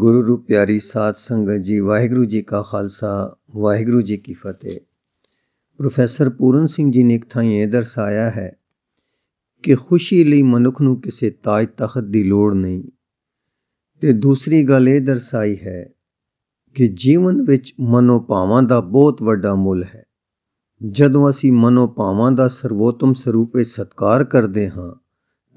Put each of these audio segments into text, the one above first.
ਗੁਰੂ ਰੂਪ ਪਿਆਰੀ ਸਾਧ ਸੰਗਤ ਜੀ ਵਾਹਿਗੁਰੂ ਜੀ ਕਾ ਖਾਲਸਾ ਵਾਹਿਗੁਰੂ ਜੀ ਕੀ ਫਤਿਹ ਪ੍ਰੋਫੈਸਰ ਪੂਰਨ ਸਿੰਘ ਜੀ ਨੇ ਇੱਕ ਥਾਂ ਇਹ ਦਰਸਾਇਆ ਹੈ ਕਿ ਖੁਸ਼ੀ ਲਈ ਮਨੁੱਖ ਨੂੰ ਕਿਸੇ ਤਾਜ ਤਖਤ ਦੀ ਲੋੜ ਨਹੀਂ ਤੇ ਦੂਸਰੀ ਗੱਲ ਇਹ ਦਰਸਾਈ ਹੈ ਕਿ ਜੀਵਨ ਵਿੱਚ ਮਨੋਭਾਵਾਂ ਦਾ ਬਹੁਤ ਵੱਡਾ ਮੁੱਲ ਹੈ ਜਦੋਂ ਅਸੀਂ ਮਨੋਭਾਵਾਂ ਦਾ ਸਰਵੋਤਮ ਸਰੂਪ ਵਿੱਚ ਸਤਕਾਰ ਕਰਦੇ ਹਾਂ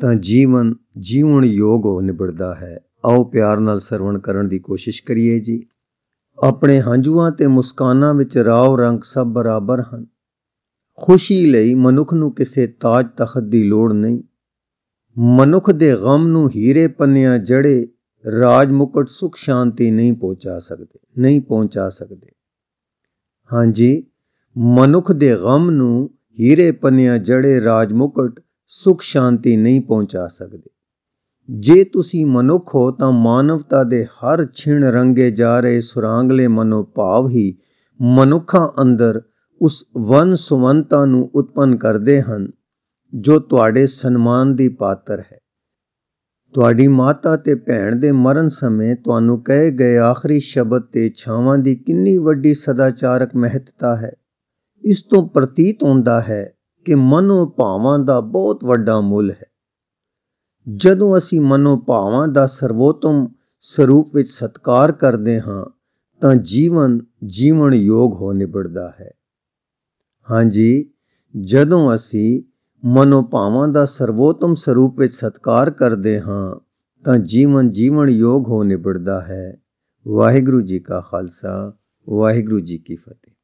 ਤਾਂ ਜੀਵਨ ਜੀਵਨ ਯੋਗ ਹੋ ਨਿਬੜਦਾ ਹੈ ਆਓ ਪਿਆਰ ਨਾਲ ਸਰਵਣ ਕਰਨ ਦੀ ਕੋਸ਼ਿਸ਼ ਕਰੀਏ ਜੀ ਆਪਣੇ ਹੰਝੂਆਂ ਤੇ ਮੁਸਕਾਨਾਂ ਵਿੱਚ ਰਾਵ ਰੰਗ ਸਭ ਬਰਾਬਰ ਹਨ ਖੁਸ਼ੀ ਲਈ ਮਨੁੱਖ ਨੂੰ ਕਿਸੇ ਤਾਜ ਤਖਤ ਦੀ ਲੋੜ ਨਹੀਂ ਮਨੁੱਖ ਦੇ ਗਮ ਨੂੰ ਹੀਰੇ ਪੰਨਿਆਂ ਜੜੇ ਰਾਜ ਮੁਕਟ ਸੁਖ ਸ਼ਾਂਤੀ ਨਹੀਂ ਪਹੁੰਚਾ ਸਕਦੇ ਨਹੀਂ ਪਹੁੰਚਾ ਸਕਦੇ ਹਾਂਜੀ ਮਨੁੱਖ ਦੇ ਗਮ ਨੂੰ ਹੀਰੇ ਪੰਨਿਆਂ ਜੜੇ ਰਾਜ ਮੁਕਟ ਸੁਖ ਸ਼ਾਂਤੀ ਨਹੀਂ ਪਹੁੰਚਾ ਸਕਦੇ ਜੇ ਤੁਸੀਂ ਮਨੁੱਖ ਹੋ ਤਾਂ ਮਾਨਵਤਾ ਦੇ ਹਰ ਛਿਣ ਰੰਗੇ ਜਾ ਰਹੇ ਸੁਰਾਂਗਲੇ ਮਨੋਭਾਵ ਹੀ ਮਨੁੱਖਾਂ ਅੰਦਰ ਉਸ ਵਨ ਸੁਵੰਤਾ ਨੂੰ ਉਤਪੰਨ ਕਰਦੇ ਹਨ ਜੋ ਤੁਹਾਡੇ ਸਨਮਾਨ ਦੀ ਪਾਤਰ ਹੈ ਤੁਹਾਡੀ ਮਾਤਾ ਤੇ ਭੈਣ ਦੇ ਮਰਨ ਸਮੇਂ ਤੁਹਾਨੂੰ ਕਹੇ ਗਏ ਆਖਰੀ ਸ਼ਬਦ ਤੇ ਛਾਵਾਂ ਦੀ ਕਿੰਨੀ ਵੱਡੀ ਸਦਾਚਾਰਕ ਮਹੱਤਤਾ ਹੈ ਇਸ ਤੋਂ ਪ੍ਰਤੀਤ ਹੁੰਦਾ ਹੈ ਕਿ ਮਨੋ ਭਾਵਾਂ ਦਾ ਬਹੁਤ ਵੱਡਾ ਮੁੱਲ ਹੈ ਜਦੋਂ ਅਸੀਂ ਮਨੋਭਾਵਾਂ ਦਾ ਸਰਵੋਤਮ ਸਰੂਪ ਵਿੱਚ ਸਤਕਾਰ ਕਰਦੇ ਹਾਂ ਤਾਂ ਜੀਵਨ ਜੀਵਣ ਯੋਗ ਹੋ ਨਿਬੜਦਾ ਹੈ ਹਾਂਜੀ ਜਦੋਂ ਅਸੀਂ ਮਨੋਭਾਵਾਂ ਦਾ ਸਰਵੋਤਮ ਸਰੂਪ ਵਿੱਚ ਸਤਕਾਰ ਕਰਦੇ ਹਾਂ ਤਾਂ ਜੀਵਨ ਜੀਵਣ ਯੋਗ ਹੋ ਨਿਬੜਦਾ ਹੈ ਵਾਹਿਗੁਰੂ ਜੀ ਕਾ ਖਾਲਸਾ ਵਾਹਿਗੁਰੂ ਜੀ ਕੀ ਫਤਿਹ